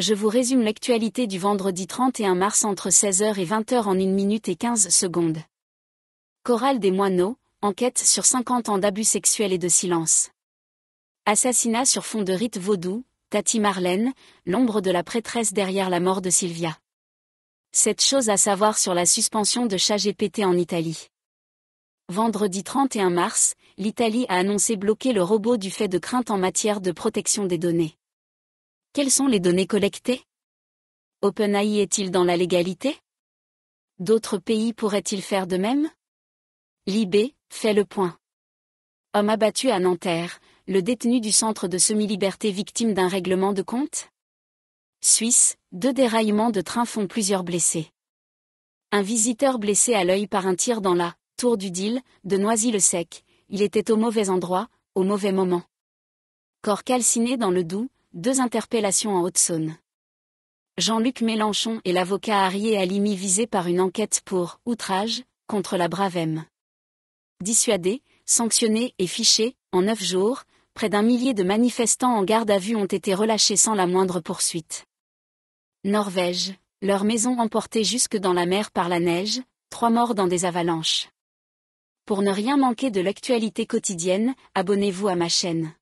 je vous résume l'actualité du vendredi 31 mars entre 16h et 20h en 1 minute et 15 secondes. Chorale des moineaux, enquête sur 50 ans d'abus sexuels et de silence. Assassinat sur fond de rite vaudou, Tati Marlène, l'ombre de la prêtresse derrière la mort de Sylvia. Cette chose à savoir sur la suspension de ChatGPT en Italie. Vendredi 31 mars, l'Italie a annoncé bloquer le robot du fait de crainte en matière de protection des données. Quelles sont les données collectées OpenAI est-il dans la légalité D'autres pays pourraient-ils faire de même Libé fait le point. Homme abattu à Nanterre, le détenu du centre de semi-liberté victime d'un règlement de compte Suisse, deux déraillements de train font plusieurs blessés. Un visiteur blessé à l'œil par un tir dans la Tour du Deal de Noisy-le-Sec, il était au mauvais endroit, au mauvais moment. Corps calciné dans le Doubs, deux interpellations en Haute-Saône. Jean-Luc Mélenchon et l'avocat Arié Alimi visés par une enquête pour outrage contre la Bravem. Dissuadés, sanctionnés et fichés, en neuf jours, près d'un millier de manifestants en garde à vue ont été relâchés sans la moindre poursuite. Norvège, leur maison emportée jusque dans la mer par la neige, trois morts dans des avalanches. Pour ne rien manquer de l'actualité quotidienne, abonnez-vous à ma chaîne.